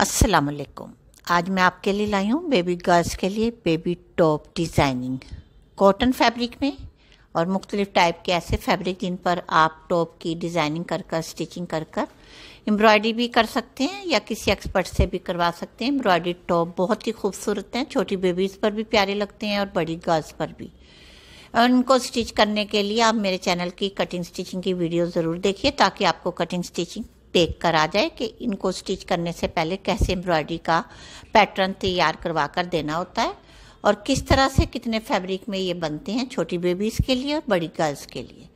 असलकुम आज मैं आपके लिए लाई हूँ बेबी गर्ल्स के लिए baby top designing cotton fabric में और मुख्तलिफ़ टाइप के ऐसे फैब्रिक जिन पर आप टॉप की डिज़ाइनिंग कर कर स्टिचिंग कर कर एम्ब्रॉयडरी भी कर सकते हैं या किसी एक्सपर्ट से भी करवा सकते हैं एम्ब्रॉयडरी टॉप बहुत ही खूबसूरत हैं छोटी बेबीज़ पर भी प्यारे लगते हैं और बड़ी गर्ल्स पर भी और स्टिच करने के लिए आप मेरे चैनल की कटिंग स्टिचिंग की वीडियो ज़रूर देखिए ताकि आपको कटिंग स्टिचिंग देख कर आ जाए कि इनको स्टिच करने से पहले कैसे एम्ब्रॉयडरी का पैटर्न तैयार करवा कर देना होता है और किस तरह से कितने फैब्रिक में ये बनते हैं छोटी बेबीज़ के लिए और बड़ी गर्ल्स के लिए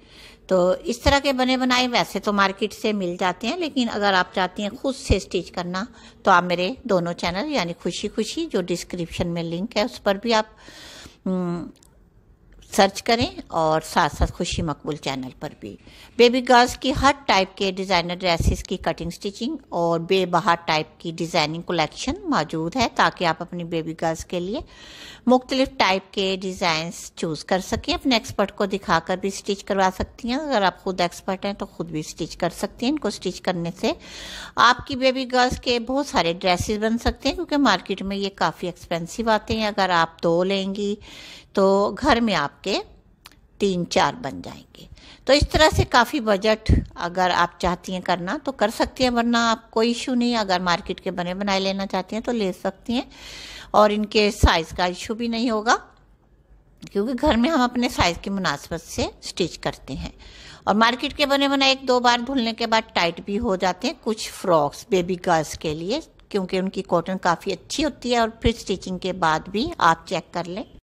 तो इस तरह के बने बनाए वैसे तो मार्केट से मिल जाते हैं लेकिन अगर आप चाहती हैं खुद से स्टिच करना तो आप मेरे दोनों चैनल यानी खुशी खुशी जो डिस्क्रिप्शन में लिंक है उस पर भी आप सर्च करें और साथ साथ खुशी मकबूल चैनल पर भी बेबी गर्ल्स की हर टाइप के डिज़ाइनर ड्रेसेस की कटिंग स्टिचिंग और बेबहार टाइप की डिज़ाइनिंग कलेक्शन मौजूद है ताकि आप अपनी बेबी गर्ल्स के लिए मुख्तलिफ टाइप के डिजाइन चूज़ कर सकें अपने एक्सपर्ट को दिखाकर भी स्टिच करवा सकती हैं अगर आप खुद एक्सपर्ट हैं तो खुद भी स्टिच कर सकती हैं इनको स्टिच करने से आपकी बेबी गर्ल्स के बहुत सारे ड्रेसेस बन सकते हैं क्योंकि मार्केट में ये काफ़ी एक्सपेंसिव आते हैं अगर आप दो लेंगी तो घर में आपके तीन चार बन जाएंगे तो इस तरह से काफ़ी बजट अगर आप चाहती हैं करना तो कर सकती हैं वरना आप कोई इशू नहीं अगर मार्केट के बने बनाए लेना चाहती हैं तो ले सकती हैं और इनके साइज़ का इशू भी नहीं होगा क्योंकि घर में हम अपने साइज़ की मुनासबत से स्टिच करते हैं और मार्केट के बने बनाए एक दो बार धुलने के बाद टाइट भी हो जाते हैं कुछ फ्रॉक्स बेबी गर्ल्स के लिए क्योंकि उनकी कॉटन काफ़ी अच्छी होती है और फिर स्टिचिंग के बाद भी आप चेक कर लें